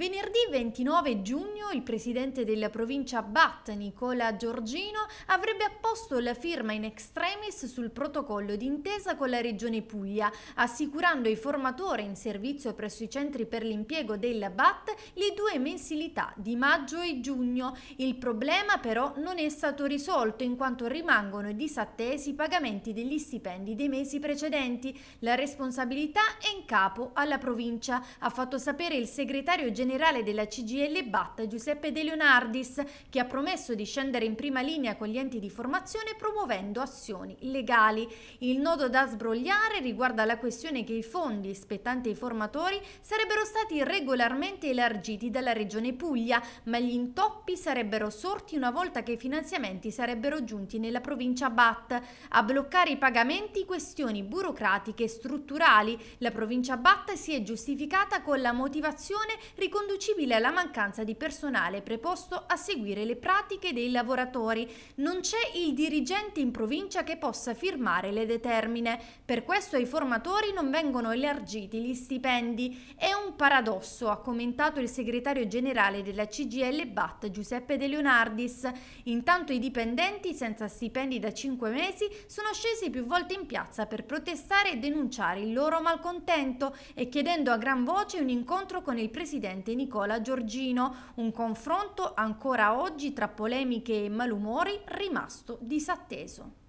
Venerdì 29 giugno il presidente della provincia BAT, Nicola Giorgino, avrebbe apposto la firma in extremis sul protocollo d'intesa con la Regione Puglia, assicurando ai formatori in servizio presso i centri per l'impiego della BAT le due mensilità di maggio e giugno. Il problema però non è stato risolto in quanto rimangono disattesi i pagamenti degli stipendi dei mesi precedenti. La responsabilità è in capo alla provincia, ha fatto sapere il segretario generale generale della CGL BAT Giuseppe De Leonardis, che ha promesso di scendere in prima linea con gli enti di formazione promuovendo azioni legali. Il nodo da sbrogliare riguarda la questione che i fondi spettanti ai formatori sarebbero stati regolarmente elargiti dalla Regione Puglia, ma gli intoppi sarebbero sorti una volta che i finanziamenti sarebbero giunti nella provincia BAT. A bloccare i pagamenti questioni burocratiche e strutturali. La provincia BAT si è giustificata con la motivazione riguardante riconducibile alla mancanza di personale preposto a seguire le pratiche dei lavoratori. Non c'è il dirigente in provincia che possa firmare le determine. Per questo ai formatori non vengono elargiti gli stipendi. È un paradosso, ha commentato il segretario generale della CGL BAT Giuseppe De Leonardis. Intanto i dipendenti senza stipendi da 5 mesi sono scesi più volte in piazza per protestare e denunciare il loro malcontento e chiedendo a gran voce un incontro con il presidente presidente Nicola Giorgino, un confronto ancora oggi tra polemiche e malumori rimasto disatteso.